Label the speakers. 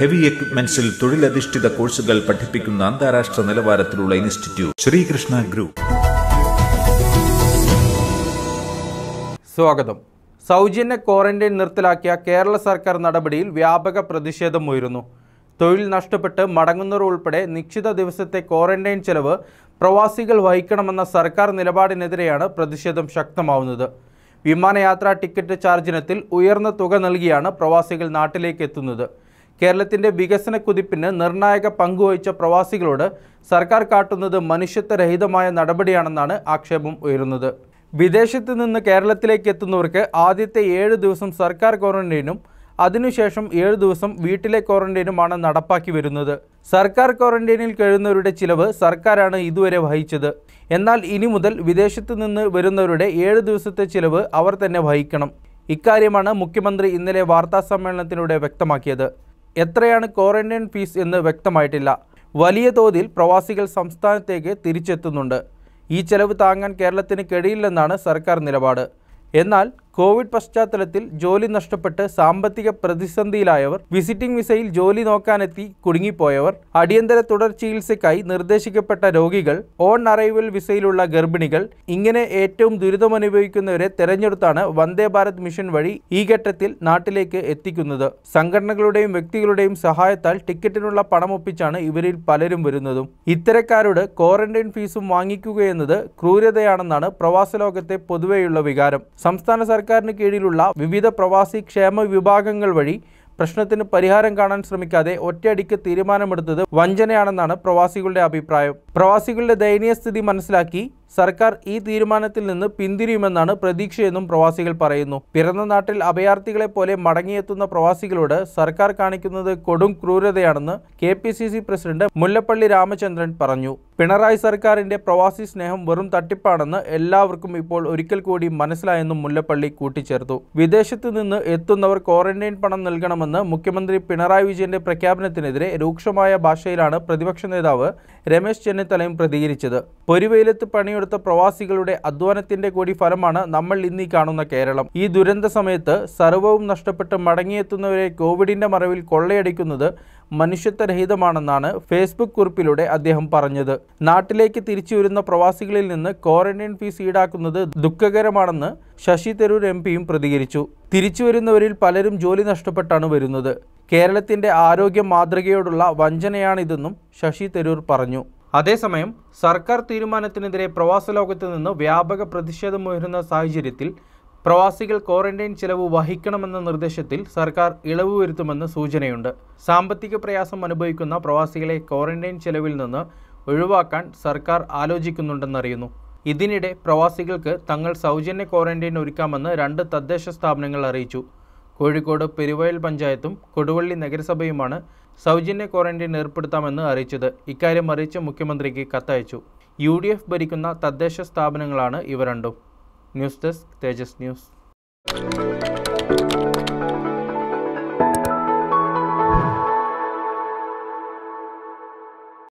Speaker 1: heavy എക്യുപ്മെന്റ്സിൽ തൊഴിലധിഷ്ഠിത കോഴ്സുകൾ പഠിപ്പിക്കുന്ന അന്താരാഷ്ട്ര നിലവാരത്തിലുള്ള ഇൻസ്റ്റിറ്റ്യൂട്ട് ശ്രീകൃഷ്ണ ഗ്രൂപ്പ് സ്വാഗതം സൗജന്യ ക്വാറന്റൈൻ നിർത്തലാക്കിയ കേരള സർക്കാർ നടപടിയിൽ വ്യാപക പ്രതിഷേധം ഉയരുന്നു തൊഴിൽ നഷ്ടപ്പെട്ട് മടങ്ങുന്നവർ ഉൾപ്പെടെ നിശ്ചിത ദിവസത്തെ ക്വാറന്റൈൻ ചെലവ് പ്രവാസികൾ വഹിക്കണമെന്ന സർക്കാർ നിലപാടിനെതിരെയാണ് പ്രതിഷേധം ശക്തമാവുന്നത് വിമാനയാത്രാ ടിക്കറ്റ് ചാർജിനത്തിൽ ഉയർന്ന തുക നൽകിയാണ് പ്രവാസികൾ നാട്ടിലേക്ക് എത്തുന്നത് കേരളത്തിൻ്റെ വികസന കുതിപ്പിന് നിർണായക പങ്കുവഹിച്ച പ്രവാസികളോട് സർക്കാർ കാട്ടുന്നത് മനുഷ്യത്വരഹിതമായ നടപടിയാണെന്നാണ് ആക്ഷേപം ഉയരുന്നത് വിദേശത്ത് നിന്ന് കേരളത്തിലേക്ക് എത്തുന്നവർക്ക് ആദ്യത്തെ ഏഴ് ദിവസം സർക്കാർ ക്വാറന്റൈനും അതിനുശേഷം ഏഴ് ദിവസം വീട്ടിലെ ക്വാറന്റൈനുമാണ് നടപ്പാക്കി വരുന്നത് സർക്കാർ ക്വാറന്റൈനിൽ കഴിയുന്നവരുടെ ചിലവ് സർക്കാരാണ് ഇതുവരെ വഹിച്ചത് എന്നാൽ ഇനി മുതൽ വിദേശത്ത് നിന്ന് വരുന്നവരുടെ ഏഴ് ദിവസത്തെ ചിലവ് അവർ തന്നെ വഹിക്കണം ഇക്കാര്യമാണ് മുഖ്യമന്ത്രി ഇന്നലെ വാർത്താസമ്മേളനത്തിലൂടെ വ്യക്തമാക്കിയത് എത്രയാണ് ക്വാറന്റൈൻ ഫീസ് എന്ന് വ്യക്തമായിട്ടില്ല വലിയ തോതിൽ പ്രവാസികൾ സംസ്ഥാനത്തേക്ക് തിരിച്ചെത്തുന്നുണ്ട് ഈ ചെലവ് താങ്ങാൻ കേരളത്തിന് കഴിയില്ലെന്നാണ് സർക്കാർ നിലപാട് എന്നാൽ കോവിഡ് പശ്ചാത്തലത്തിൽ ജോലി നഷ്ടപ്പെട്ട് സാമ്പത്തിക പ്രതിസന്ധിയിലായവർ വിസിറ്റിംഗ് വിസയിൽ ജോലി നോക്കാനെത്തി കുടുങ്ങിപ്പോയവർ അടിയന്തര തുടർ ചികിത്സയ്ക്കായി നിർദ്ദേശിക്കപ്പെട്ട രോഗികൾ ഓൺ അറൈവൽ വിസയിലുള്ള ഗർഭിണികൾ ഇങ്ങനെ ഏറ്റവും ദുരിതമനുഭവിക്കുന്നവരെ തെരഞ്ഞെടുത്താണ് വന്ദേ ഭാരത് മിഷൻ വഴി ഈ ഘട്ടത്തിൽ നാട്ടിലേക്ക് എത്തിക്കുന്നത് സംഘടനകളുടെയും വ്യക്തികളുടെയും സഹായത്താൽ ടിക്കറ്റിനുള്ള പണമൊപ്പിച്ചാണ് ഇവരിൽ പലരും വരുന്നതും ഇത്തരക്കാരോട് ക്വാറന്റൈൻ ഫീസും വാങ്ങിക്കുകയെന്നത് ക്രൂരതയാണെന്നാണ് പ്രവാസ ലോകത്തെ പൊതുവെയുള്ള വികാരം സംസ്ഥാന സർക്കാർ സർക്കാരിന് കീഴിലുള്ള വിവിധ പ്രവാസി ക്ഷേമ വിഭാഗങ്ങൾ വഴി പ്രശ്നത്തിന് പരിഹാരം കാണാൻ ശ്രമിക്കാതെ ഒറ്റയടിക്ക് തീരുമാനമെടുത്തത് വഞ്ചനയാണെന്നാണ് പ്രവാസികളുടെ അഭിപ്രായം പ്രവാസികളുടെ ദയനീയ സ്ഥിതി മനസ്സിലാക്കി സർക്കാർ ഈ തീരുമാനത്തിൽ നിന്ന് പിന്തിരിയുമെന്നാണ് പ്രതീക്ഷയെന്നും പ്രവാസികൾ പറയുന്നു പിറന്ന നാട്ടിൽ അഭയാർത്ഥികളെ പോലെ മടങ്ങിയെത്തുന്ന പ്രവാസികളോട് സർക്കാർ കാണിക്കുന്നത് കൊടും ക്രൂരതയാണെന്ന് കെ പ്രസിഡന്റ് മുല്ലപ്പള്ളി രാമചന്ദ്രൻ പറഞ്ഞു പിണറായി സർക്കാരിന്റെ പ്രവാസി സ്നേഹം വെറും തട്ടിപ്പാണെന്ന് എല്ലാവർക്കും ഇപ്പോൾ ഒരിക്കൽ കൂടി മനസ്സിലായെന്നും മുല്ലപ്പള്ളി കൂട്ടിച്ചേർത്തു വിദേശത്ത് നിന്ന് എത്തുന്നവർ ക്വാറന്റൈൻ പണം നൽകണമെന്ന് മുഖ്യമന്ത്രി പിണറായി വിജയന്റെ പ്രഖ്യാപനത്തിനെതിരെ രൂക്ഷമായ ഭാഷയിലാണ് പ്രതിപക്ഷ നേതാവ് രമേശ് ചെന്നിത്തലയും പ്രതികരിച്ചത് പൊരുവെയിലത്ത് പണിയുടെ പണിയെടുത്ത പ്രവാസികളുടെ അധ്വാനത്തിന്റെ കൂടി ഫലമാണ് നമ്മൾ ഇന്നീ കാണുന്ന കേരളം ഈ ദുരന്ത സമയത്ത് സർവവും നഷ്ടപ്പെട്ട് മടങ്ങിയെത്തുന്നവരെ കോവിഡിന്റെ മറവിൽ കൊള്ളയടിക്കുന്നത് മനുഷ്യത്വരഹിതമാണെന്നാണ് ഫേസ്ബുക്ക് കുറിപ്പിലൂടെ അദ്ദേഹം പറഞ്ഞത് നാട്ടിലേക്ക് തിരിച്ചു വരുന്ന പ്രവാസികളിൽ നിന്ന് ക്വാറന്റൈൻ ഫീസ് ഈടാക്കുന്നത് ദുഃഖകരമാണെന്ന് ശശി തരൂർ എം പിയും പ്രതികരിച്ചു തിരിച്ചു വരുന്നവരിൽ പലരും ജോലി നഷ്ടപ്പെട്ടാണ് വരുന്നത് കേരളത്തിന്റെ ആരോഗ്യ മാതൃകയോടുള്ള വഞ്ചനയാണിതെന്നും ശശി തരൂർ പറഞ്ഞു അതേസമയം സർക്കാർ തീരുമാനത്തിനെതിരെ പ്രവാസ ലോകത്ത് നിന്ന് വ്യാപക പ്രതിഷേധമുയരുന്ന സാഹചര്യത്തിൽ പ്രവാസികൾ ക്വാറന്റൈൻ ചിലവ് വഹിക്കണമെന്ന നിർദ്ദേശത്തിൽ സർക്കാർ ഇളവ് വരുത്തുമെന്ന് സൂചനയുണ്ട് സാമ്പത്തിക പ്രയാസം അനുഭവിക്കുന്ന പ്രവാസികളെ ക്വാറന്റൈൻ ചിലവിൽ നിന്ന് ഒഴിവാക്കാൻ സർക്കാർ ആലോചിക്കുന്നുണ്ടെന്നറിയുന്നു ഇതിനിടെ പ്രവാസികൾക്ക് തങ്ങൾ സൗജന്യ ക്വാറന്റൈൻ ഒരുക്കാമെന്ന് രണ്ട് തദ്ദേശ സ്ഥാപനങ്ങൾ അറിയിച്ചു കോഴിക്കോട് പെരുവയൽ പഞ്ചായത്തും കൊടുവള്ളി നഗരസഭയുമാണ് സൗജന്യ ക്വാറന്റൈൻ ഏർപ്പെടുത്താമെന്ന് അറിയിച്ചത് ഇക്കാര്യം അറിയിച്ച് മുഖ്യമന്ത്രിക്ക് കത്തയച്ചു യു ഡി എഫ് ഭരിക്കുന്ന തദ്ദേശ സ്ഥാപനങ്ങളാണ് ഇവ രണ്ടും ന്യൂസ് ഡെസ്ക് തേജസ് ന്യൂസ്